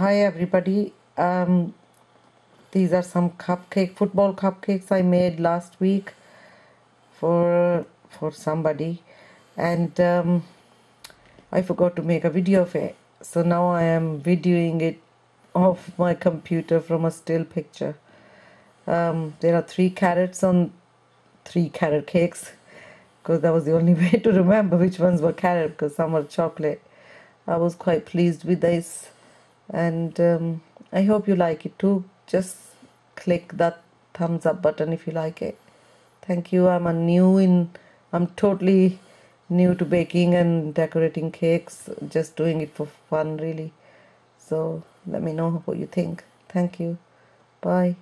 Hi everybody. Um, these are some cupcake football cupcakes I made last week for for somebody, and um, I forgot to make a video of it. So now I am videoing it off my computer from a still picture. Um, there are three carrots on three carrot cakes because that was the only way to remember which ones were carrot because some were chocolate. I was quite pleased with this and um, I hope you like it too just click that thumbs up button if you like it thank you I'm a new in I'm totally new to baking and decorating cakes just doing it for fun really so let me know what you think thank you bye